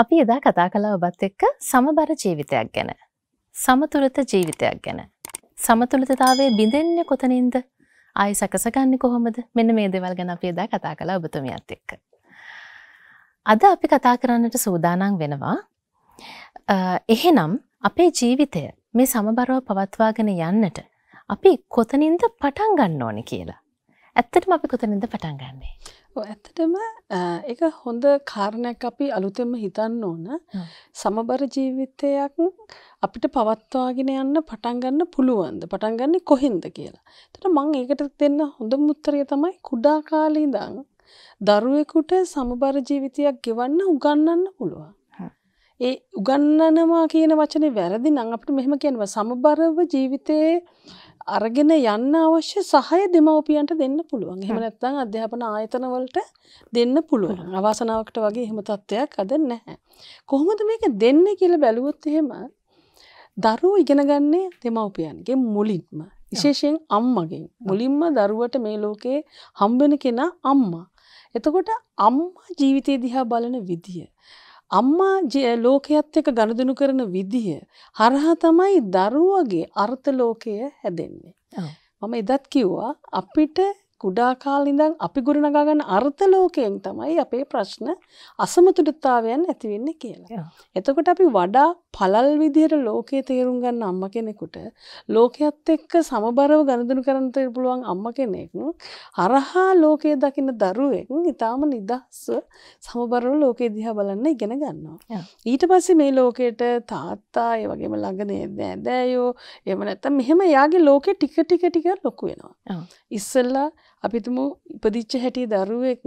අපි එදා කතා කලා ඔබත් එක්ක සමබර ජීවිතයක් ගැන. සමතුළත ජීවිතයක් ගැන. සමතුළතතාවේ බිඳෙන්න්න කොතනින්ද ආයි සකසගන්න කොහොමද මෙන්න මේ දෙවල් ගැන අපි එදා කතා කලා ඔබතුමියත් එක්ක. අද අපි කතා කරන්නට සූදානං වෙනවා. එහෙනම් අපේ ජීවිතය මේ සමබරව පවත්වාගෙන යන්නට අපි කොතනින්ද පටන් ගන්න ඕනි කියලා. ඇත්තටම අපි කොතනින්ද පටන් ගන්නේ. ඇත්තටම එක හොඳ කාරණයක් අපි අලුතෙම හිතන්න ඕන සමබර ජීවිතයක් අපිට පවත්වාගෙන යන්න පටන්ගන්න පුළුවන්ද පටන්ගන්නේ කොහින්ද කියලා. තට මං ඒකට දෙන්න හොඳ මුත්තරය තමයි කුඩා කාලීදං දරුවෙකුට සමබර ජීවිතයක් ගෙවන්න උගන්නන්න පුළුවන්. ඒ උගන්නනවා කියන වචනේ වැරදි නම් අපිට මෙහෙම කියනවා සමබරව ජීවිතයේ අරගෙන යන්න අවශ්‍ය සහය දෙමවපියන්ට දෙන්න පුළුවන් හෙම නැත්තං අධ්‍යාපන ආයතනවලට දෙන්න පුළුවන් අවාසනාවකට වගේ එහෙම තත්ත්වයක් අද නැහැ. කොහොමද මේක දෙන්න කියල බැලුවොත් එහෙම දරුවෝ ඉගෙනගන්නේ දෙමවපියන්ගේ මුලින්ම විශේෂයෙන් අම්මගෙන් මුලින්ම දරුවට මේ ලෝකයේ හම්බෙන කෙනා අම්මා. එතකොට අම්මා ජීවිතය දිහා බලන විදිය. අම්මා ලෝකයේත් එක්ක ගනුදෙනු කරන විදිය හරහා තමයි දරුවගේ අර්ථ ලෝකය හැදෙන්නේ. මම එදත් කිව්වා අපිට කුඩා කාලිඳන් අපි ගුරුණගාගන්න අර්ථලෝකයෙන් තමයි අපේ ප්‍රශ්න අසමතුඩතාවයන් ඇතිවෙන්නේ කියලා. එතකොට අපි වඩා පලල් විදියට ලෝකයේ තේරුම් ගන්න අම්ම කෙනෙකුට ලෝකයත් එක්ක සමබරව ගණදනු කරන්නට පුළුවන් අම්ම කෙනෙක්නු හරහා ලෝකයේ දකින දරුවෙක් ඉතාම නිදස්ව සමබරව ලෝකයේ දිහා බලන්න ඉගෙන ගන්නවා. ඊට පස්සේ මේ ලෝකයට තාත්තා ඒ වගේම ළඟනේ දෑදෑයෝ එම නැත්තම් මෙහෙම යාගේ ලෝකෙ ටික ටික ටික ලොකු වෙනවා. ඉස්සෙල්ලා අපි තුමු ඉපදිච්ච හැටි දරුවෙක්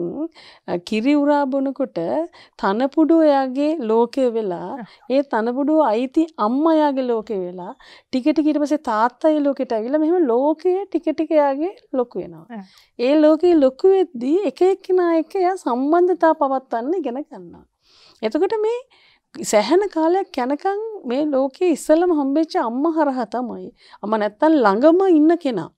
කිරි උරා බොනකොට තනපුඩු එයාගේ ලෝකය වෙලා ඒ තනපුඩු අයිති අම්මා එයාගේ ලෝකේ වෙලා ටික ටික ඊට පස්සේ තාත්තා ඒ ලෝකෙට ඇවිල්ලා මෙහෙම ලෝකය ටික ටික එයාගේ ලොකු වෙනවා. ඒ ලෝකේ ලොකු වෙද්දී එක එක්කෙනා එක්ක එයා සම්බන්ධතා පවත්වන්න ඉගෙන ගන්නවා. එතකොට මේ සැහැන කාලයක් යැනකං මේ ලෝකයේ ඉස්සලම හම්බෙච්ච අම්ම හරහ තමයි. අම නැත්තන් ළඟම ඉන්න කෙනා.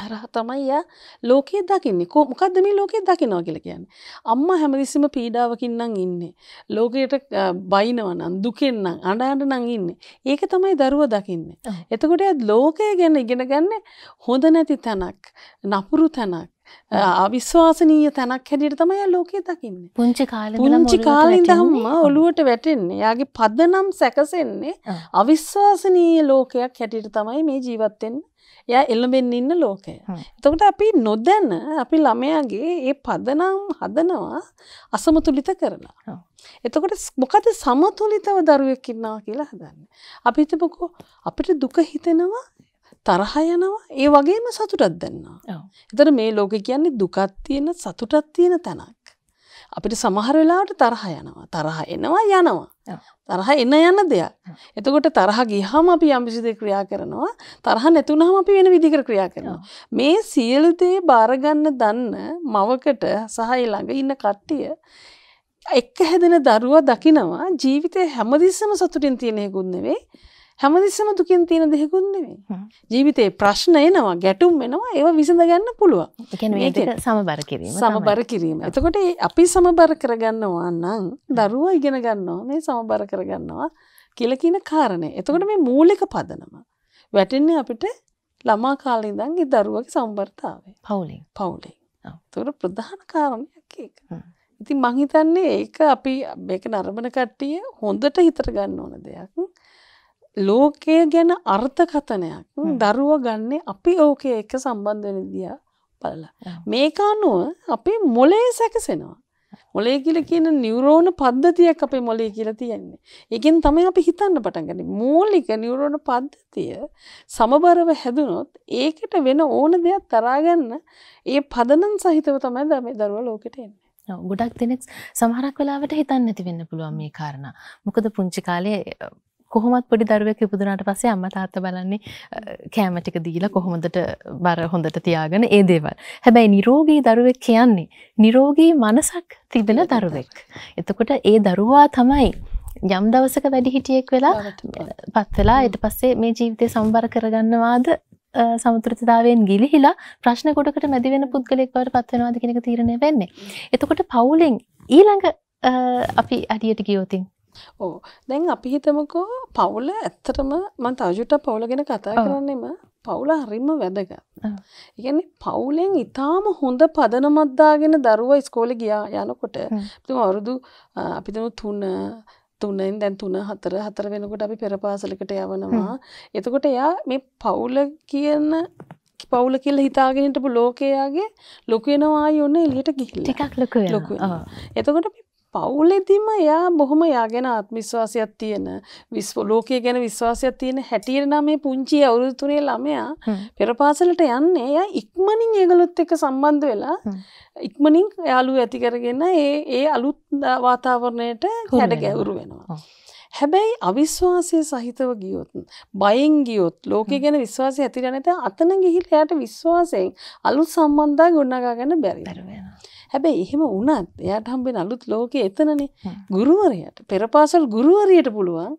හරහ තමයි යා ලෝකයේ දකින්නේ කො මොකද්ද මේ ලෝකයේ දකිනවා කියලා කියන්නේ. අම්මා හැමතිස්සෙම පීඩාවකින් නම් ඉන්නේ. ලෝකයට බයිනවා නම් දුකෙන් නම් අඬ අඬ නම් ඉන්නේ. ඒක තමයි දරුවා දකින්නේ. එතකොට ලෝකය ගැන ඉගෙන ගන්න හොඳ නැති තැනක්, නපුරු තැනක්, අවිශ්වාසනීය තැනක් හැටියට තමයි යා ලෝකේ දකින්නේ. පුංචි කාලේ පුංචි කාලේ ඉඳන්ම ඔළුවට වැටෙන්නේ. යාගේ පදනම් සැකසෙන්නේ අවිශ්වාසනීය ලෝකයක් හැටියට තමයි මේ ජීවත් වෙන්නේ. එයා එළඹෙන්න ඉන්න ලෝකය. එතකොට අපි නොදැන අපි ළමයාගේ ඒ පදනම් හදනවා අසමතුලිත කරලා. එතකොට මොකද සමතුලිතව දරුවෙක් ඉන්නවා කියලා හදන්නේ. අපි හිතමුකෝ අපිට දුක හිතෙනවා තරහ යනවා ඒ වගේම සතුටක් දැන්නා. එතර මේ ලෝක කියන්නේ දුකත් තියෙන සතුටත් තියෙන තැනක්. අපිට සමහර වෙලාවට තරහ යනවා. තරහ එනවා යනවා. තරහ එන යන දෙයක්. එතකොට තරහ ගියාම අපි යම්කිසි දෙයක් ක්‍රියා කරනවා. තරහ නැතුනහම අපි වෙන විදිහකට ක්‍රියා කරනවා. මේ සියලු දේ බාර ගන්න දන්න මවකට සහ ළඟ ඉන්න කට්ටිය එක්ක හැදෙන දරුවා දකිනවා ජීවිතේ හැමදෙස්සම සතුටින් තියෙන හේකුත් නෙවෙයි හැමදිස්සම දුකින් තියෙන දෙයක්කුත් නෙමෙයි. ජීවිතේ ප්‍රශ්න එනවා, ගැටුම් එනවා, ඒවා විසඳ ගන්න පුළුවන්. ඒ කියන්නේ සමබර කිරීම. සමබර කිරීම. එතකොට අපි සමබර කරගන්නවා නම් දරුවා ඉගෙන ගන්නවා මේ සමබර කරගන්නවා කියලා කියන කාරණේ. එතකොට මේ මූලික පදනම වැටෙන්නේ අපිට ළමා කාලේ ඉඳන් ඒ දරුවගේ සම්බරතාවය. පවුලෙන්. පවුලෙන්. ඒතකොට ප්‍රධාන කාරණයක් ඒක. ඉතින් මං හිතන්නේ ඒක අපි මේක නරඹන කට්ටිය හොඳට හිතර ගන්න ඕන දෙයක්. ලෝකය ගැන අර්ථකථනයක් දරුව ගන්නේ අපි ඕකය එක සම්බන්ධන දිය බලලා. මේක අනුව අපේ මොලේ සැකසෙනවා. මොලේ කියල කියන නිවරෝණ පද්ධතියක් අපේ මොලේ කියලා තියෙන්නේ. එකෙන් තමයි අපි හිතන්න පටන්ගනි මූලික නිවරෝණ පද්ධතිය සමබරව හැදුනොත් ඒකට වෙන ඕන දෙයක් තරාගන්න ඒ පදනන් සහිතව තමයි දම දරුව ලෝකට එන්න. ගොඩක් දෙනෙක් සමහරක් වෙලාවට හිතන්න ඇති වෙන්න පුළුවන් මේ කාරණ. මොකද පුංචි කාලේ කොහොමත් පොඩි දරුවෙක් ඉපදුනාට පස්සේ අම්මා තාත්තා බලන්නේ කෑම ටික දීලා කොහොමදට බර හොඳට තියාගෙන ඒ දේවල්. හැබැයි නිරෝගී දරුවෙක් කියන්නේ නිරෝගී මනසක් තිබෙන දරුවෙක්. එතකොට ඒ දරුවා තමයි යම් දවසක වැඩිහිටියෙක් වෙලා පත් වෙලා ඊට පස්සේ මේ ජීවිතය සම්බර කරගන්නවාද සමුෘතිතාවයෙන් ගිලිහිලා ප්‍රශ්න ගොඩකට මැදිවෙන පුද්ගලෙක්වට පත්වෙනවාද කෙනෙක තීරණය වෙන්නේ. එතකොට පවුලෙන් ඊළඟ අපි අඩියට ගියෝතින්. ඕ දැන් අපි හිතමකෝ පවුල ඇත්තටම මන් තජුට පවුල ගැන කතා කරන්නෙම පවුල හරිම වැදග. ඉගැන්නේ පවුලෙන් ඉතාම හොඳ පදනමත්දාගෙන දරුව ස්කෝල ගියා යනකොට තු අවුරුදු අපිතම තුන්න තුනෙන් දැන් තුන හතර හතර වෙනකොට අපි පෙරපාසලකට යවනවා. එතකොට එයා මේ පවුල කියන්න පවුල කියල හිතාගෙනටපු ලෝකයාගේ ලොකෙනවායි ඔන්න එලියට ගිහිල එකක් ලොක ලොක එතකොට පවුලෙදිම එයා බොහොම යා ගැන ආත්මිස්වාසයක් තියෙන විස්ව ලෝකය ගැන විශ්වාසයක් තියෙන හැටියට නම් මේ පුංචි අවුරුදු තුනේ ළමයා පෙරපාසලට යන්නේ එයා ඉක්මනින් ඒගොල්ලොත් එක්ක සම්බන්ධ වෙලා ඉක්මනින් යාළුවෝ ඇති කරගෙන ඒ ඒ අලුත් වාතාවරණයට හැඩ ගැවුරු වෙනවා. හැබැයි අවිශ්වාසය සහිතව ගියොත් බයෙන් ගියොත් ලෝකෙ ගැන විශ්වාසය ඇතිර නැත අතන ගිහිල්ලා එයාට විශ්වාසයෙන් අලුත් සම්බන්ධය ගොඩනගා ගන්න බැරි වෙනවා. හැබැයි එහෙම වනත් එයට හම්බෙන අලුත් ලෝකෙ එතනනේ ගුරුවරයට පෙරපාසල් ගුරුවරයට පුළුවන්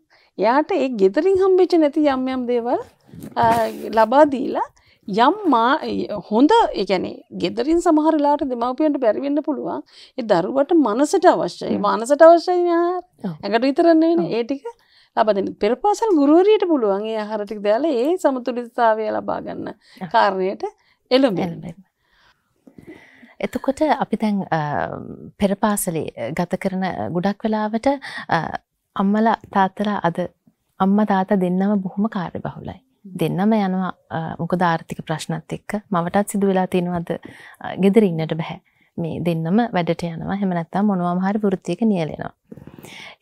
එයාට ඒ ගෙතරින් හම්බෙච්ච නැති යම් යම් දේවල් ලබා දීලා යම් මා හොඳ එකනේ ගෙදරින් සමහරලාට දෙමවපියන්ට බැරිවෙන්න පුළුවන් ඒ දරුවට මනසට අවශ්‍යයි මානසට අවශ්‍යයි ආහාර ඇඟට විතරන්නේ ඒ ටික ලබදෙන පෙරපාසල් ගුරුවරයට පුළුවන් ඒ ආහාර ටික දාලා ඒ සමතුලිතතාවය ලබා ගන්න කාරණයට එළඹෙන්න එතකොට අපි දැන් පෙරපාසලේ ගත කරන ගොඩක් වෙලාවට අම්මල තාත්තලා අද අම්ම තාත දෙන්නම බොහොම කාර්ය බහුලයි. දෙන්නම යනවා මොකද ආර්ථික ප්‍රශ්නත් එක්ක මවටත් සිදු වෙලා තියෙනවද ගෙදර ඉන්නට බෑ. මේ දෙන්නම වැඩට යනවා හැම නැත්තම් මොනවාම හරි වෘත්තියක නියැලෙනවා.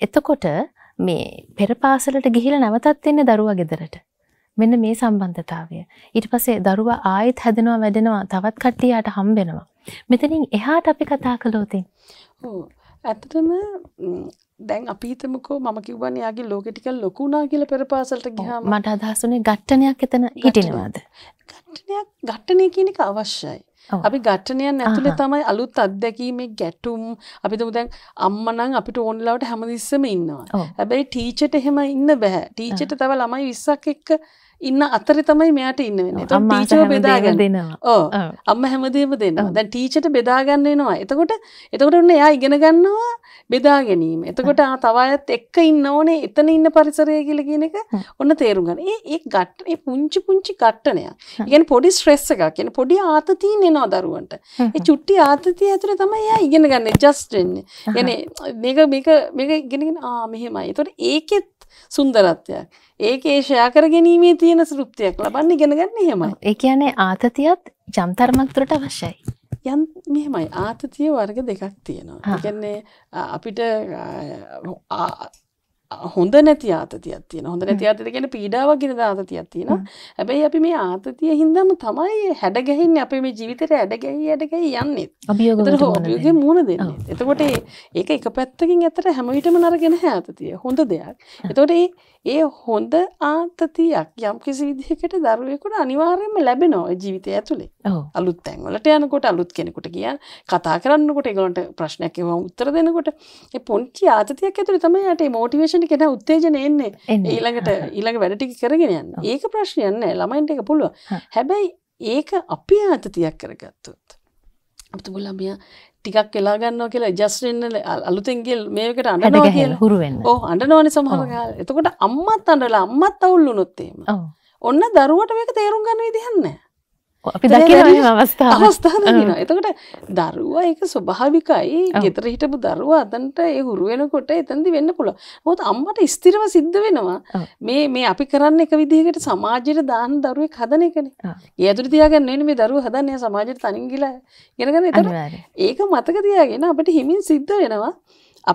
එතකොට මේ පෙරපාසලට ගිහිලා නැවතත් එන්නේ දරුවා ගෙදරට. මෙන්න මේ සම්බන්ධතාවය. ඊට පස්සේ දරුවා ආයෙත් හැදෙනවා වැඩෙනවා තවත් කට්ටියට හම්බෙනවා. මෙතනින් එහාට අපි කතා කළොත් ඇත්තටම දැන් අපිතමකෝ මම කිව්වන් යාගේ ලෝකෙටික ලොකුනා කියල පෙරපාසලට ගහම මට අදහසුනේ ගට්ටනයක් එතන හිටිනවාද. ගට්ටනයක් ගට්ටනය කියනක අවශ්‍යයි. අපි ගට්ටනයන් ඇතුළේ තමයි අලුත් අත්දැකීමේ ගැටුම් අපිතම දැන් අම්මනං අපිට ඕන්ලාවට හැමදිස්සම ඉන්නවා. හැබැයි ටීචට එහෙම ඉන්න බැහැ ටීචට තව ළමයි විස්සක් එක්ක ඉන්න අතර තමයි මෙයාට ඉන්න වෙන ටීච බෙදාගන්න දෙනවා ඕ අම්ම හැමදේම දෙනවා දැන් ටීචට බෙදාගන්නනවා එතකොට එතකොට ඔන්න එයා ඉගෙන ගන්නවා බෙදා ගැනීම එතකොට තවයත් එක්ක ඉන්න ඕනේ එතන ඉන්න පරිසරය කියලා කියන එක ඔන්න තේරුම් ගන්න. ඒ ඒ ගැට ඒ පුංචි පුංචි ගැටණයක්. කියන්නේ පොඩි ස්ට්‍රෙස් එකක්. කියන්නේ පොඩි ආතතියින් එනවා දරුවන්ට. ඒ චුට්ටි ආතතිය ඇතුලේ තමයි එයා ඉගෙන ගන්න ඇඩ්ජස්ට් වෙන්නේ. කියන්නේ මේක මේක මේක ඉගෙනගෙන ආ මෙහෙමයි. එතකොට ඒකෙත් සුන්දරත්වයක්. ඒකේ ශයාකර ගැනීමේ තියෙන සෘප්තියක් ලබන්න ඉගෙනගන්න හෙමයි. එකයනේ ආතතියත් ජම්තර්මක්තුරට අවශ්‍යයි. යන් මෙහෙමයි ආතතිය වර්ග දෙකක් තියෙනවා. කියන්නේ අපිට හොඳ නැති ආතතියක් තියෙන හොඳ නැති ආතතිය කියන්නේ පීඩාවක් ගෙන ආතතියක් තියෙනවා. හැබැයි අපි මේ ආතතිය හින්දාම තමයි හැඩ ගැහින්නේ අපේ මේ ජීවිතේට හැඩ ගැහි හැඩ ගැහි යන්නේ. අභියෝගවලට අභියෝගේ මුහුණ දෙන්නේ. එතකොට ඒක එක පැත්තකින් ඇත්තට හැම විටම නරක නැහැ ආතතිය. හොඳ දෙයක්. එතකොට ඒ හොඳ ආතතියක් යම් කිසි විදිහකට දරුවෙකුට අනිවාර්යයෙන්ම ලැබෙනවා ජීවිතය ඇතුලේ. අලුත් තැන්වලට යනකොට අලුත් කෙනෙකුට කියන කතා කරනකොට ඒගොල්ලන්ට ප්‍රශ්නයක් ඒවා උත්තර දෙනකොට ඒ පොන්ටි ආතතියක් ඇතුලේ තමයි යට මේ මොටිවේෂන් එතන කෙන උත්තේජන එන්නේ ඊළඟට ඊළඟ වැඩටික කරගෙන යන්න ඒක ප්‍රශ්නයන්න ළමයින්ට එක පුළුව හැබැයි ඒක අපි අතතියක් කරගත්තුත්. අපතුබුල්ලමිය ටිකක් කෙලා ගන්නවා කියලා ජස්ටෙන්න්න අලුතෙන්ගේල් මේකට අඩනවා කියල හුරුවෙන් ඕ අඩනවාන සමහරකාල එතකොට අම්මත් අඩලා අම්මත් අවුල්ලු නොත්තේම ඔන්න දරුවට මේක තේරුම් ගන්න විදිහන්නේ අපි දකින අවස්ථාව අවස්ථාන එතකට දරුවා එක ස්වභාවිකයි ගෙතර හිටපු දරුවා අදන්ට ඒ හුරු වෙනකොට එතන්දි වෙන්න පුළ හොත් අම්මට ස්තිරව සිද්ධ වෙනවා මේ මේ අපි කරන්න එක විදිහකට සමාජයට දාන දරුව හදන එකන ඒතුර තියාගන්න මේ දරු හදන්නය සමාජයට තනින්ගිල ගෙනගන්න එතර ඒක මතක තියාගෙන අපට හිමින් සිද්ධ වෙනවා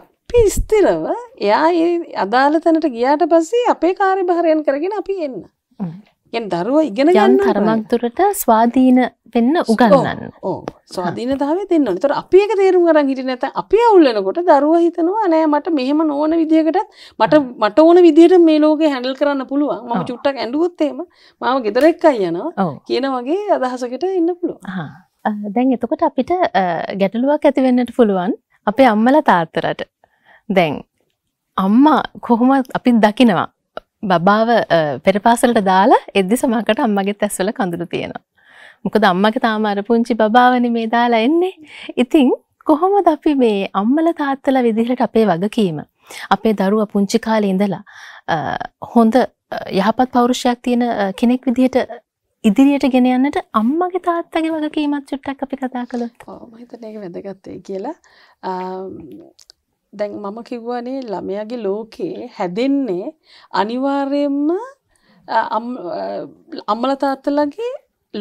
අපි ස්තිරව එයා ඒ අදාළ තැනට ගියාට පස්සේ අපේ කාර්ය භාරයන් කරගෙන අපි එන්න ගැන දරුව ඉගෙන යන් තරමක්තුරට ස්වාධීන වෙන්න උගන්නන්න ඕ ස්වාධීනතාව දෙන්න තොර අපි එක තේරුම් අරන් හිට නැත අපි අවුල්ලනකොට දරුව හිතනවා නෑ මට මෙහෙම ඕන විදිහකට මට මට ඕන විදිහට මේ ලෝකේ හැන්ඩල් කරන්න පුළුවන් මම චුට්ටක් ඇඩුවොත් එහෙම මම ගෙදර එක්කයි යනවා කියන වගේ අදහසකට ඉන්න පුළුවන් දැන් එතකොට අපිට ගැටලුවක් ඇතිවෙන්නට පුළුවන් අපේ අම්මල තාත්තරට දැන් අම්මා කොහොම අපි දකිනවා බබාව පෙරපාසලට දාලා එද්දි සමහරකට අම්මගේ ඇස්වල කඳුළු තියෙනවා. මොකද අම්මගේ තාම අර පුංචි බබාවනේ මේ දාලා එන්නේ. ඉතින් කොහොමද අපි මේ අම්මලා තාත්තලා විදිහට අපේ වගකීම අපේ දරුවා පුංචි කාලේ ඉඳලා හොඳ යහපත් පෞරුෂයක් තියෙන කෙනෙක් විදිහට ඉදිරියට ගෙන යන්නට අම්මගේ තාත්තගේ වගකීමත් චුට්ටක් අපි කතා කළොත්. ඔව් මම හිතන්නේ ඒක වැදගත් වෙයි කියලා. දැන් මම කිව්වනේ ළමයාගේ ලෝකයේ හැදෙන්නේ අනිවාර්යයෙන්ම අම්මල තාත්තලගේ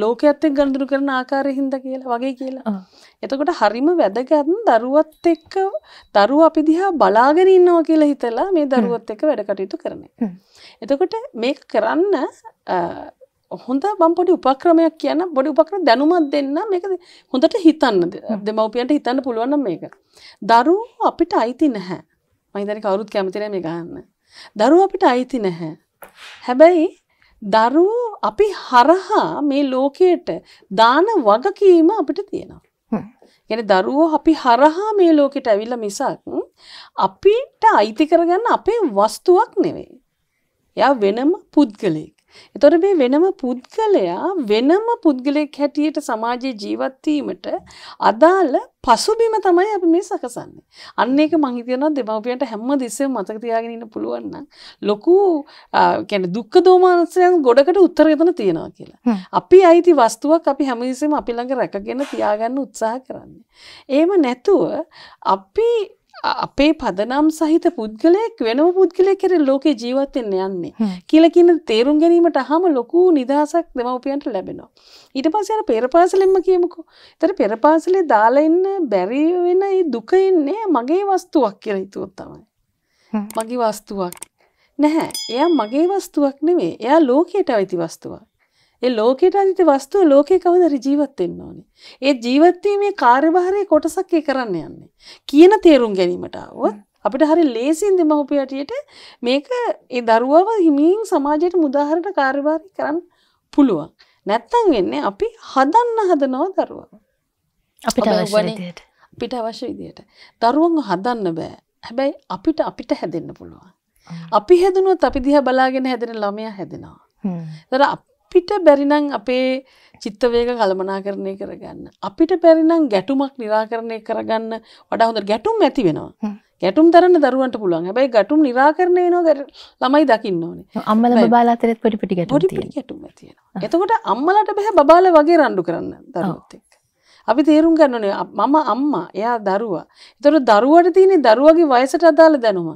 ලෝකයත්තෙක් ගණඳුරු කරන ආකාරය හින්ද කියලා වගේ කියලා. එතකොට හරිම වැදගත්න් දරුවත් එක්ක දරුව අපි දිහා බලාගෙන ඉන්නවා කියලා හිතලා මේ දරුවත් එක්ක වැඩ කටයුතු කරන. එතකොට මේක කරන්න හොඳ මම පොඩි උපක්‍රමයක් කියන බොඩි උපක්‍රම දැනුමක් දෙන්න මේක හොඳට හිතන්න දෙමව්පියන්ට හිතන්න පුළුවන් නම් මේක. දරුවෝ අපිට අයිති නැහැ. මම හිතන්නේ කවුරුත් කැමති නැහැ මේක අහන්න. දරුවෝ අපිට අයිති නැහැ. හැබැයි දරුවෝ අපි හරහා මේ ලෝකයට දාන වගකීම අපිට තියෙනවා. يعني දරුවෝ අපි හරහා මේ ලෝකෙට ඇවිල්ලා මිසක් අපිට අයිති කරගන්න අපේ වස්තුවක් නෙවෙයි. එයා වෙනම පුද්ගලයෙක්. එතකොට මේ වෙනම පුද්ගලයා වෙනම පුද්ගලයෙක් හැටියට සමාජයේ ජීවත් වීමට අදාළ පසුබිම තමයි අපි මේ සකසන්නේ. අන්න ඒක මං හිතනවා දෙමව්පියන්ට හැම තිස්සෙම මතක තියාගෙන ඉන්න පුළුවන් නම් ලොකු කියන්නේ දුක්ඛ දෝමනසයන් ගොඩකට උත්තර එතන තියනවා කියලා. අපි අයිති වස්තුවක් අපි හැම තිස්සෙම අපි ළඟ රැකගෙන තියාගන්න උත්සාහ කරන්නේ. එහෙම නැතුව අපි අපේ පදනම් සහිත පුද්ගලයෙක් වෙනම පුද්ගලයෙක් කෙරේ ලෝකේ ජීවත් වෙන්න යන්නේ කියලා කියන තේරුම් ගැනීමට අහම ලොකු නිදහසක් දෙමව්පියන්ට ලැබෙනවා. ඊට පස්සේ අර පෙරපාසලෙන්ම කියමුකෝ. ඒතර පෙරපාසලේ දාලා ඉන්න බැරි වෙන ඒ දුක ඉන්නේ මගේ වස්තුවක් කියලා හිතුවොත් තමයි. මගේ වස්තුවක්. නැහැ. එයා මගේ වස්තුවක් නෙවෙයි. එයා ලෝකයට අයිති වස්තුවක්. ඒ ලෝකයට අනිත වස්තුව ලෝකේ කවදරි ජීවත් වෙන්න ඕනේ. ඒ ජීවත් වීමේ කාර්යභාරයේ කොටසක් ඒ කරන්න යන්නේ. කියන තේරුම් ගැනීමට આવොත් අපිට හරි ලේසියෙන් දෙමව්පියටියට මේක ඒ දරුවව හිමින් සමාජයට මුදාහරණ කාර්යභාරය කරන්න පුළුවන්. නැත්තම් වෙන්නේ අපි හදන්න හදනවා දරුවව. අපිට අවශ්‍ය විදියට. අපිට අවශ්‍ය විදියට. දරුවන්ව හදන්න බෑ. හැබැයි අපිට අපිට හැදෙන්න පුළුවන්. අපි හැදුනොත් අපි දිහා බලාගෙන හැදෙන ළමයා හැදෙනවා. ඒතර අපිට බැරිනං අපේ චිත්තවේග කළමනා කරණය කරගන්න. අපිට බැරිනම් ගැටුමක් නිරාකරණය කරගන්න වඩා හොඳ ගැටුම් ඇති වෙනවා. ගැටුම් දරන්න දරුවන්ට පුළුවන්. හැබැයි ගැටුම් නිරාකරණය වෙනවා ළමයි දකින්න ඕනේ. අම්මලා බබාලා අතරේ පොඩි පොඩි ගැටුම් තියෙනවා. එතකොට අම්මලාට බෑ බබාලා වගේ රණ්ඩු කරන්න දරුවොත් එක්ක. අපි තේරුම් ගන්න ඕනේ මම අම්මා එයා දරුවා. ඒතර දරුවට තියෙන දරුවගේ වයසට අදාළ දැනුම.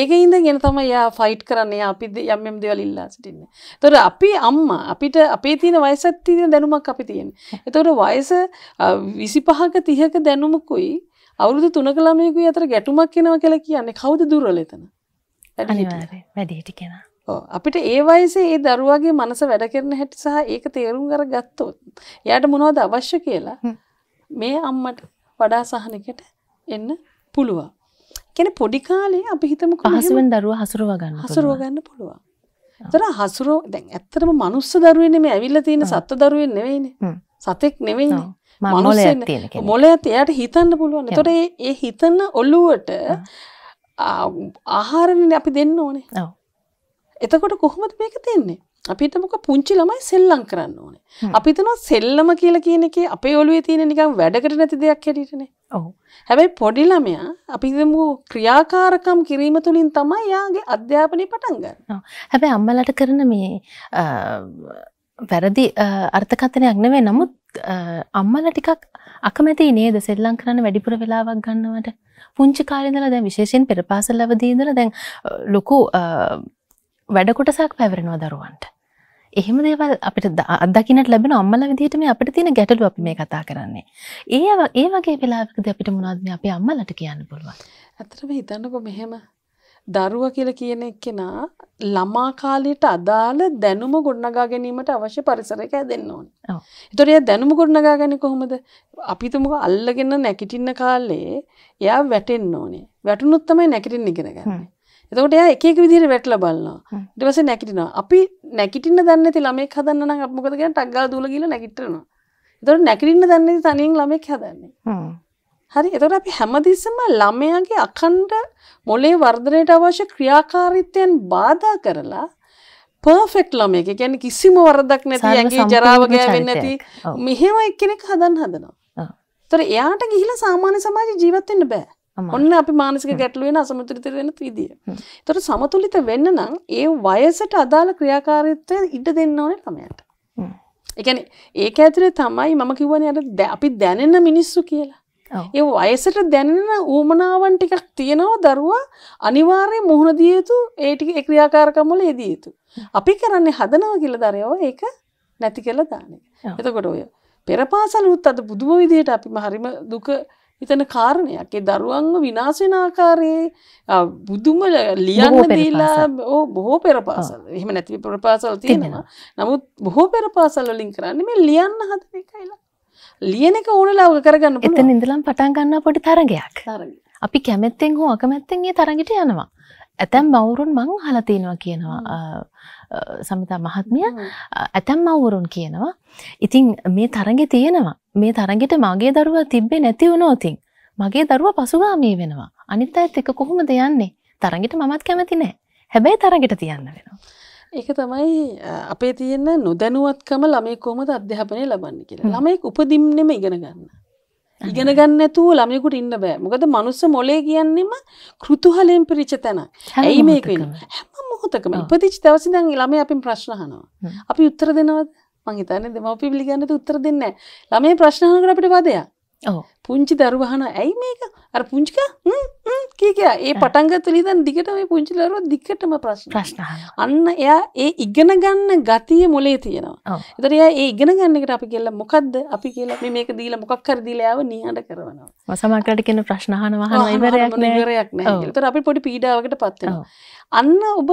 ඒකේ ඉඳගෙන තමයි එයා ෆයිට් කරන්නේ. අපි යම් යම් දේවල් ඉල්ලා සිටින්නේ. ඒතර අපි අම්මා අපිට අපේ තියෙන වයසත් තියෙන දැනුමක් අපි තියෙන්නේ. ඒතර වයස 25ක 30ක දැනුමකුයි අවුරුදු 3ක ළමයෙකුයි අතර ගැටුමක් එනවා කියලා කියන්නේ කවුද දුර්වල එතන? අනිවාර්යයෙන් වැඩිහිටි කෙනා. අපිට ඒ වයසේ ඒ දරුවගේ මනස වැඩ කරන හැටි සහ ඒක තේරුම් කර ගත්තොත් එයාට මොනවද අවශ්‍ය කියලා මේ අම්මට වඩා සහනකට එන්න පුළුවන්. කැන පොඩි කාලේ අපි හිතම හසුවෙන් දරුව හසුරුව ගන්න හසුරුව ගන්න පුළුවන්. තර හසුරෝ දැන් ඇත්තරම මනුස්ස දරුවනේ මේ ඇවිල්ලා තියෙන සත්ත්ව දරුවෙන් නෙවෙයිනේ. සතෙක් නෙවෙයිනේ. මොල ඇති එයට හිතන්න පුළුවන් තොට ඒ හිතන්න ඔල්ලුවට ආහාරණ අපි දෙන්න ඕනේ එතකොට කොහොමද මේක තියන්නේ අපිතමක පුංචි ළමයි සෙල්ලම් කරන්න ඕනේ. අපිතනවා සෙල්ලම කියලා කියන එකේ අපේ ඔළුවේ තියෙන නිකන් වැඩකට නැති දෙයක් හැටියටනේ. ඔව්. හැබැයි පොඩි ළමයා අපිතමක ක්‍රියාකාරකම් කිරීම තුලින් තමයි යාගේ අධ්‍යාපනය පටන් ගන්න. හැබැයි අම්මලාට කරන මේ වැරදි අර්ථකථනයක් නෙවෙයි. නමුත් අම්මලා ටිකක් අකමැති නේද සෙල්ලම් කරන්න වැඩිපුර වෙලාවක් ගන්නවට. පුංචි කාලේ ඉඳලා දැන් විශේෂයෙන් පෙර පාසල් අවදී ඉඳලා දැන් ලොකු වැඩ කොටසක් පැවරෙනවා දරුවන්ට. එහෙම දේවල් අපිට අත්දකින්නට ලැබෙන අම්මලා විදිහට මේ අපිට තියෙන ගැටලු අපි මේ කතා කරන්නේ. ඒ ඒ වගේ වෙලාවකදී අපිට මොනවද මේ අපේ අම්මලාට කියන්න පුළුවන්? ඇත්තටම හිතන්නකෝ මෙහෙම දරුවා කියලා කියන එක්කෙනා ළමා කාලයට අදාළ දැනුම ගොඩනගා ගැනීමට අවශ්‍ය පරිසරයක හැදෙන්න ඕනේ. ඔව්. ඒතකොට එයා දැනුම ගොඩනගා ගන්නේ කොහොමද? අපි තුමුක අල්ලගෙන නැගිටින්න කාලේ එයා වැටෙන්න ඕනේ. වැටුනොත් තමයි නැගිටින්න ඉගෙන ගන්නේ. එතකොට එයා එක එක විදිහට වැටලා බලනවා. ඊට පස්සේ නැගිටිනවා. අපි නැගිටින්න දන්නේ නැති ළමෙක් හදන්න නම් අපි මොකද කියන්නේ ටක් ගාලා දූල ගිහලා නැගිටිනවා. එතකොට නැගිටින්න දන්නේ නැති තනියෙන් ළමෙක් හදන්නේ. හරි. එතකොට අපි හැමතිස්සම ළමයාගේ අඛණ්ඩ මොලේ වර්ධනයට අවශ්‍ය ක්‍රියාකාරීත්වයන් බාධා කරලා පර්ෆෙක්ට් ළමයෙක්. ඒ කියන්නේ කිසිම වරදක් නැති ඇඟේ ජරාව ගෑවෙන්නේ නැති මෙහෙම එක්කෙනෙක් හදන්න හදනවා. එතකොට එයාට ගිහිලා සාමාන්‍ය සමාජ ජීවත් වෙන්න බෑ. ඔන්න අපි මානසික ගැටලුවෙන අසමතුලිතර වෙන විදිය. ඒතර සමතුලිත වෙන්න නම් ඒ වයසට අදාළ ක්‍රියාකාරීත්වය ඉඩ දෙන්න ඕනේ ළමයාට. ඒ කියන්නේ ඒක ඇතුලේ තමයි මම කියවනේ අර අපි දැනෙන මිනිස්සු කියලා. ඒ වයසට දැනෙන ඌමනාවන් ටිකක් තියෙනවා දරුවා අනිවාර්යයෙන් මුහුණ දිය යුතු ඒ ටික ඒ ක්‍රියාකාරකම් වල යෙදිය යුතු. අපි කරන්නේ හදනවා කියලා දරයෝ ඒක නැති කරලා දාන එක. එතකොට ඔය පෙරපාසලුත් අද පුදුම විදිහට අපිම හරිම දුක එතන කාරණයක් ඒ දරුවන්ව විනාශ වෙන ආකාරයේ බුදුම ලියන්න දීලා ඕ බොහෝ පෙරපාසල් එහෙම නැති පෙරපාසල් තියෙනවා නමුත් බොහෝ පෙරපාසල් වලින් කරන්නේ මේ ලියන්න හදන එකයිලා ලියන එක ඕන ලව්ව කරගන්න පුළුවන් එතන ඉඳලම පටන් ගන්නවා පොඩි තරගයක් අපි කැමැත්තෙන් හෝ අකමැත්තෙන් ඒ තරගයට යනවා ඇතැම් බවුරුන් මං හලතිනවා කියනවා සමිතා මහත්මිය ඇතැම් අවුරුන් කියනවා. ඉතින් මේ තරගෙ තියෙනවා. මේ තරගෙට මගේ දරුවා තිබ්බේ නැති වුණෝතින් මගේ දරුවා පසුගාමී වෙනවා අනිත් අයත් එක කොහොමද යන්නේ තරගෙට මමත් කැමති නෑ හැබැයි තරගෙට තියන්න වෙනවා. ඒක තමයි අපේ තියෙන නොදැනුවත්කම ළමයි කොහොමද අධ්‍යාපනය ලබන්නේ කියලා. ළමයෙක් උපදින්නෙම ඉගෙන ගන්න. ඉගෙන ගන්න නැතුව ළමයෙකුට ඉන්න බෑ. මොකද මනුස්ස මොලේ කියන්නේම කෘතුහලයෙන් පිරිච්ච තැනක්. ඇයි මේක වෙන්නේ? හැම මොහොතකම ඉපදිච්ච දවසේ ඉඳන් ළමයි අපෙන් ප්‍රශ්න අහනවා. අපි උත්තර දෙනවද? මං හිතන්නේ දෙමව්පිය පිළිගන්නද උත්තර දෙන්නේ නැහැ. ළමයි ප්‍රශ්න අහනකොට අපිට වදයක්. ඔව්. පුංචි දරුවා අහන ඇයි මේක? අර පුංචික හ්ම් හ්ම් කී කියා. ඒ පටන් ගත්තල ඉඳන් දිගට මේ පුංචි දරුවා දිගටම ප්‍රශ්න. ප්‍රශ්න අන්න එයා ඒ ඉගෙන ගන්න ගතිය මොලේ තියෙනවා. ඒතර එයා ඒ ඉගෙන ගන්න එකට අපි කියලා මොකද්ද? අපි කියලා මේ මේක දීලා මොකක් හරි දීලා යාව නිහඬ කරනවා. සමහරකට කියන ප්‍රශ්න අහන වහන ඉවරයක් නෑ. ඉවරයක් නෑ. ඒතර අපි පොඩි පීඩාවකට පත් වෙනවා. අන්න ඔබ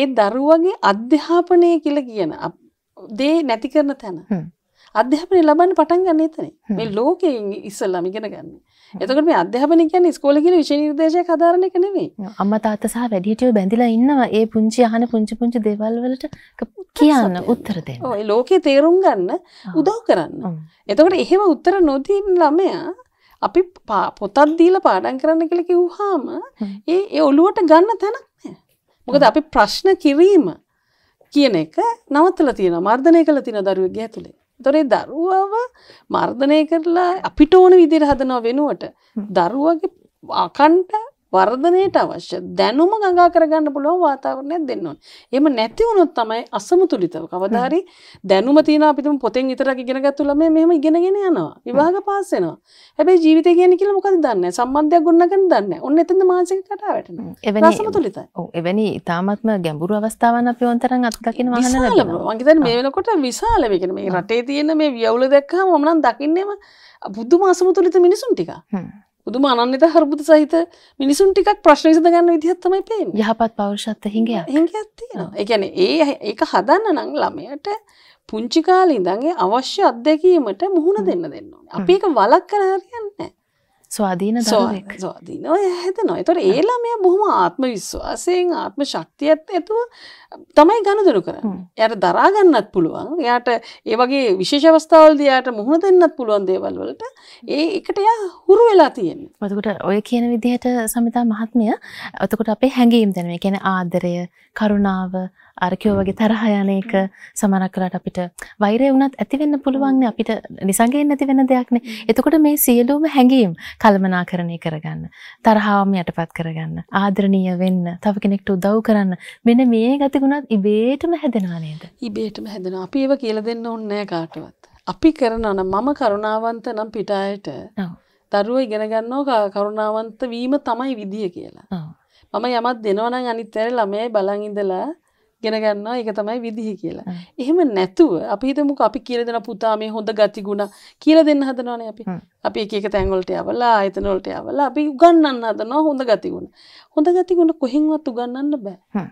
ඒ දරුවගේ අධ්‍යාපනය කියලා කියන දේ නැති කරන තැන අධ්‍යාපනය ලබන්න පටන් ගන්න එතන මේ ලෝකයෙන් ඉස්සල්ලාම ඉගෙන ගන්න එතකට මේ අධ්‍යාපන කියන ස්කෝලකිල විශනිර්දේශය කදාරණ එක නෙවේ අම්ම තාත සහ වැඩියටියෝ බැඳලා ඉන්නවා ඒ පුංචි අහන පුංචි පුංචි දෙවල් වලට කියන්න උත්තර දෙන්න. ඔය ලෝකේ තේරුම් ගන්න උදව් කරන්න. එතකොට එහෙම උත්තර නොදීන ළමයා අපි පොතක් දීලා පාඩම් කරන්න කියලා කිව්වහම ඒ ඒ ඔළුවට ගන්න තැනක් නැහැ. මොකද අපි ප්‍රශ්න කිරීම කියන එක නවත්තල තියෙන මර්ධනය කළ තින දරුවගේ ඇතුළේ. තොරේ දරුවව මර්ධනය කරලා අපිට ඕන විදිර හදනව වෙනුවට දරුවගේ ආකන්ට වර්ධනයට අවශ්‍ය දැනුම ගඟා කරගන්න පුළුවන් වාතාවරණයක් දෙන්න ඕන. එහෙම නැති වුණොත් තමයි අසමතුලිතව කවදා හරි දැනුම තියෙන අපිටම පොතෙන් විතරක් ඉගෙන ගත්ත ළමයා මෙහෙම ඉගෙනගෙන යනවා. විභාග පාස් වෙනවා. හැබැයි ජීවිතය කියන්නේ කියලා මොකද දන්නේ නැහැ. සම්බන්ධයක් ගොඩනගන්න දන්නේ නැහැ. ඔන්න එතනද මානසික කතාව වැටෙනවා. එවැනි අසමතුලිතයි. ඔව් එවැනි ඊටාත්ම ගැඹුරු අවස්ථාවන් අපි ඕනතරම් අත්දකින්න වහන්න ලැබෙනවා. මං හිතන්නේ මේ වෙනකොට විශාල මේ කියන්නේ මේ රටේ තියෙන මේ ව්‍යවුල දැක්කම මම නම් දකින්නේම බුදුම අසමතුලිත මිනිසුන් ටික. බුදුම අනන්‍යත හර්බුද සහිත මිනිසුන් ටිකක් ප්‍රශ්න විසඳ ගන්න විදිහක් තමයි පේන්නේ. යහපත් පෞරුෂත්ව හිඟයක්. හිඟයක් තියෙනවා. ඒ කියන්නේ ඒ ඒක හදන්න නම් ළමයට පුංචි කාලේ ඉඳන් ඒ අවශ්‍ය අත්දැකීමට මුහුණ දෙන්න දෙන්න ඕනේ. අපි ඒක වළක්වලා හරියන්නේ නැහැ. ස්වාධීන දරුවෙක්. ස්වාධීනව හැදෙනවා. ඒතර ඒ ළමයා බොහොම ආත්ම විශ්වාසයෙන් ආත්ම ශක්තියත් ඇතුව තමයි ගණදනු කරන්න. යට දරාගන්නත් පුළුවන්. යාට ඒ වගේ විශේෂ අවස්ථාවලදී යාට මුහුණ දෙන්නත් පුළුවන් දේවල් වලට ඒ එකට එයා හුරු වෙලා තියෙන්නේ. එතකොට ඔය කියන විදිහට සමිතා මහත්මිය එතකොට අපේ හැඟීම් දැන මේ කියන්නේ ආදරය, කරුණාව, අරකෝ වගේ තරහ යන එක සමහරක් වෙලාවට අපිට වෛරය වුණත් ඇති වෙන්න පුළුවන්නේ අපිට නිසඟයෙන් නැති වෙන දෙයක්නේ. එතකොට මේ සියලුම හැඟීම් කලමනාකරණය කරගන්න, තරහවම යටපත් කරගන්න, ආදරණීය වෙන්න, තව කෙනෙක්ට උදව් කරන්න. මෙන්න මේ ගති තිබුණත් ඉබේටම හැදෙනවා නේද? ඉබේටම හැදෙනවා. අපි ඒව කියලා දෙන්න ඕනේ කාටවත්. අපි කරනවා නම් මම කරුණාවන්ත නම් පිටායට. ඔව්. දරුවෝ ඉගෙන ගන්නවා කරුණාවන්ත වීම තමයි විදිය කියලා. ඔව්. මම යමක් දෙනවා නම් අනිත් අය ළමයයි බලන් ඉඳලා ගෙන ගන්නවා ඒක තමයි විදිහ කියලා. එහෙම නැතුව අපි හිතමුකෝ අපි කියලා දෙන පුතා මේ හොඳ ගති ගුණ කියලා දෙන්න හදනවානේ අපි. අපි එක එක තැන් වලට යවලා ආයතන වලට යවලා අපි උගන්වන්න හදනවා හොඳ ගති ගුණ. හොඳ ගති ගුණ කොහෙන්වත් උගන්වන්න බෑ.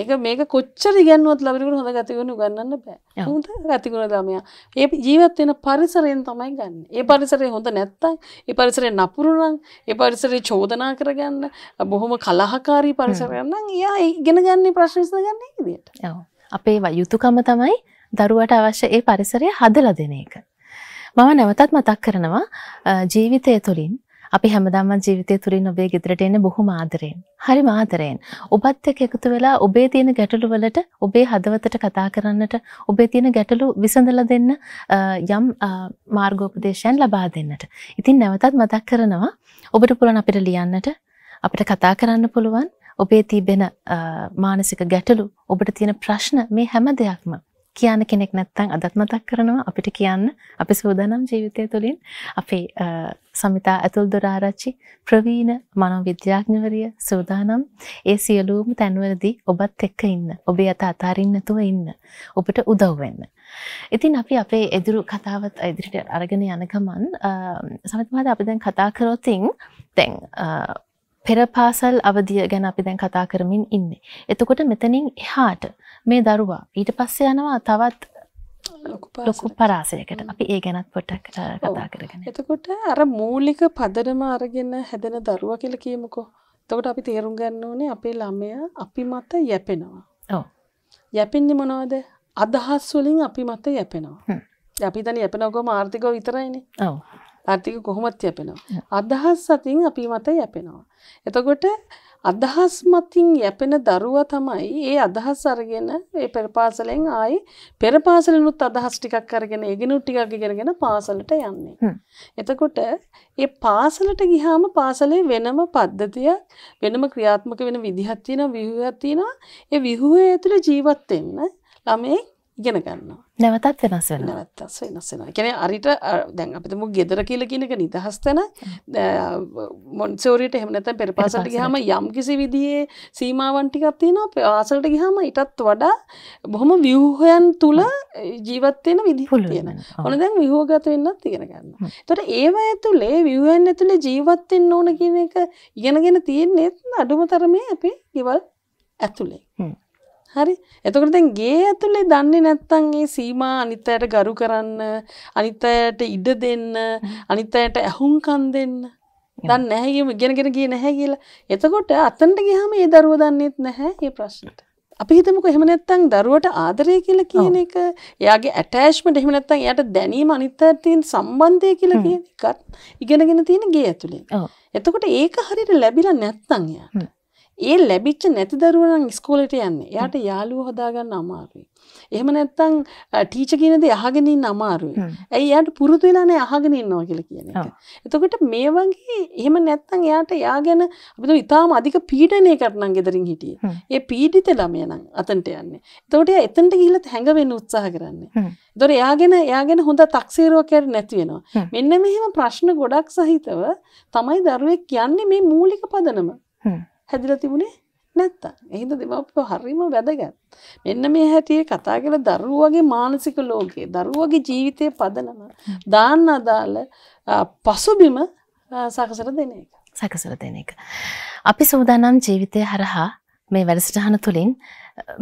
ඒක මේක කොච්චර ඉගැන්නුවත් ළමයින්ට හොඳ ගතිගුණ උගන්වන්න බෑ. හොඳ ගතිගුණ ළමයා ඒ ජීවත් වෙන පරිසරයෙන් තමයි ගන්න. ඒ පරිසරය හොඳ නැත්තම්, ඒ පරිසරය නපුරු නම්, ඒ පරිසරය චෝදනා කරගන්න බොහොම කලහකාරී පරිසරයක් නම් එයා ඉගෙන ගන්න ප්‍රශ්න විසඳගන්නේ ඒ විදියට. ඔව්. අපේ යුතුයකම තමයි දරුවට අවශ්‍ය ඒ පරිසරය හදලා දෙන එක. මම නැවතත් මතක් කරනවා ජීවිතය තුළින් අපි හැමදාම ජීවිතය තුරින් ඔබේ ගෙදරට එන්නේ බොහොම ආදරයෙන්. හරිම ආදරයෙන්. ඔබත් එක්ක එකතු වෙලා ඔබේ තියෙන ගැටලු වලට ඔබේ හදවතට කතා කරන්නට ඔබේ තියෙන ගැටලු විසඳලා දෙන්න යම් මාර්ගෝපදේශයන් ලබා දෙන්නට. ඉතින් නැවතත් මතක් කරනවා ඔබට පුළුවන් අපිට ලියන්නට අපිට කතා කරන්න පුළුවන්. ඔබේ තිබෙන මානසික ගැටලු ඔබට තියෙන ප්‍රශ්න මේ හැම දෙයක්ම කියන කෙනෙක් නැත්නම් අදත් මතක් කරනවා අපිට කියන්න අපි සූදානම් ජීවිතය තුළින් අපේ සමිතා ඇතුල් දොරආරච්චි ප්‍රවීණ මනෝවිද්‍යාඥවරිය සූදානම් ඒ සියලුම තැන්වලදී ඔබත් එක්ක ඉන්න ඔබේ අත අතාරින්න නැතුව ඉන්න ඔබට උදව් වෙන්න. ඉතින් අපි අපේ එදිරු කතාවත් ඉදිරියට අරගෙන යන ගමන් සමිත මහතා අපි දැන් කතා කරොතින් දැන් පෙරපාසල් අවධිය ගැන අපි දැන් කතා කරමින් ඉන්නේ. එතකොට මෙතනින් එහාට මේ දරුවා ඊට පස්සේ යනවා තවත් ලොකු පරාසයකට අපි ඒ ගැනත් පොට්ටක් කතා කරගෙන. එතකොට අර මූලික පදනම අරගෙන හැදෙන දරුවා කියලා කියමුකෝ. එතකොට අපි තේරුම් ගන්න ඕනේ අපේ ළමයා අපි මත යැපෙනවා. ඔව්. යැපෙන්නේ මොනවද? අදහස් වලින් අපි මත යැපෙනවා. අපි තන යැපෙනකොම ආර්ථිකව විතරයිනේ. ඔව්. අර්ථික කොහොමත් යැපෙනවා. අදහස් සතින් අපි මත යැපෙනවා. එතකොට අදහස් මතින් යැපෙන දරුවා තමයි ඒ අදහස් අරගෙන ඒ පෙරපාසලෙන් ආයි පෙරපාසලනුත් අදහස් ටිකක් අරගෙන ඉගෙනුත් ටිකක් ඉගෙනගෙන පාසලට යන්නේ. එතකොට ඒ පාසලට ගිහාම පාසලේ වෙනම පද්ධතියක් වෙනම ක්‍රියාත්මක වෙන විදිහක් තියෙනවා විහුවක් තියෙනවා. ඒ විහුවේ ඇතුළේ ජීවත් වෙන්න ළමෙක් ඉගෙන ගන්නවා. නැවතත් වෙනස් වෙනවා. නැවතත් වෙනස් වෙනවා. කියන්නේ අරිට දැන් අපි තුමු ගෙදර කියලා කියන එක නිදහස් තැන මොන්සෝරියට එහෙම නැත්නම් පෙරපාසලට ගියාම යම් කිසි විදිහේ සීමාවන් ටිකක් තියෙනවා. පාසලට ගියාම ඊටත් වඩා බොහොම ව්‍යුහයන් තුල ජීවත් වෙන විදිහ තියෙනවා. ඔන්න දැන් ව්‍යුහගත වෙන්නත් ඉගෙන ගන්නවා. ඒතකොට ඒව ඇතුලේ ව්‍යුහයන් ඇතුලේ ජීවත් වෙන්න ඕන කියන එක ඉගෙනගෙන තියෙන්නේ අඩුම තරමේ අපේ ගෙවල් ඇතුලේ. හරි එතකට දැන් ගේ ඇතුළේ දන්නේ නැත්තන් ඒ සීමා අනිතයට ගරු කරන්න අනිතයට ඉඩ දෙන්න අනිතයට ඇහුම්කන් දෙන්න දන්න නැහැම ගෙනගෙන ගිය නැහැ කියලා එතකොට අතන්ට ගහම ඒ දරුව දන්නෙත් නැහැ ඒ ප්‍රශ්නට අපි හිතමක එහෙම නැත්තං දරුවට ආදරය කියලා කියන එක එයාගේ ඇටෑශ්මට එහෙම නැත්තං යට දැනීම අනිත්තයට තියෙන් සම්බන්ධය කියලා කියන එකත් ඉගෙනගෙන තියෙන ගේ ඇතුළේ එතකොට ඒක හරිට ලැබිලා නැත්තං යාට ඒ ලැබිච්ච නැති දරුවනම් ස්කෝලට යන්න එයාට යාලුව හොදාගන්න අමාරුයි. එහෙම නැත්තං ටීච කියනද අහගෙනින් අමාරුයි. ඇයි යාට පුරුතු වෙලානේ අහගෙන ඉන්නවා කියලා කියන එක. එතකොට මේ වගේ එහෙම නැත්තං එයාට යා ගැන අපි ඉතාලම අධික පීඩනයකට නම් ගෙදරින් හිටියේ. ඒ පීඩිත ළමයා නම් අතනට යන්නේ. එතකොට එයා එතනට ගිහිල්ලා හැඟ වෙන්න උත්සාහ කරන්නේ. දොර යාගෙන යාගෙන හොඳ තක්සේරුවකයට නැතිවෙනවා. මෙන්න මෙහෙම ප්‍රශ්න ගොඩක් සහිතව තමයි දරුවෙක් කියන්නේ මේ මූලික පදනම. හැදිල තිබුණේ නැත්තම් එහිද දෙමප්පෝ හරිම වැදගත් මෙන්න මේ හැටියේ කතා කළ දරුවගේ මානසික ලෝකයේ දරුවගේ ජීවිතය පදනම දාන්න අදාළ පසුබිම සකසර දෙන එක සකසර දෙන එක අපි සූදානම් ජීවිතය හරහා මේ වැඩසටහන තුළින්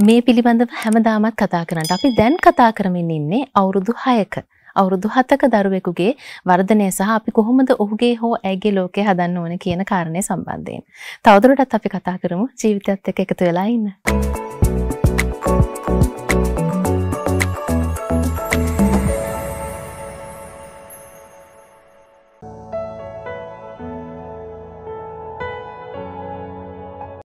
මේ පිළිබඳව හැමදාමත් කතා කරන්නට අපි දැන් කතා කරමින් ඉන්නේ අවුරුදු 6ක අවුරුදු 7ක දරුවෙකුගේ වර්ධනය සහ අපි කොහොමද ඔහුගේ හෝ ඇගේ ලෝකය හදන්න ඕන කියන කාරණය සම්බන්ධයෙන්. තවදුරටත් අපි කතා කරමු ජීවිතයත් එක්ක එකතු වෙලා ඉන්න.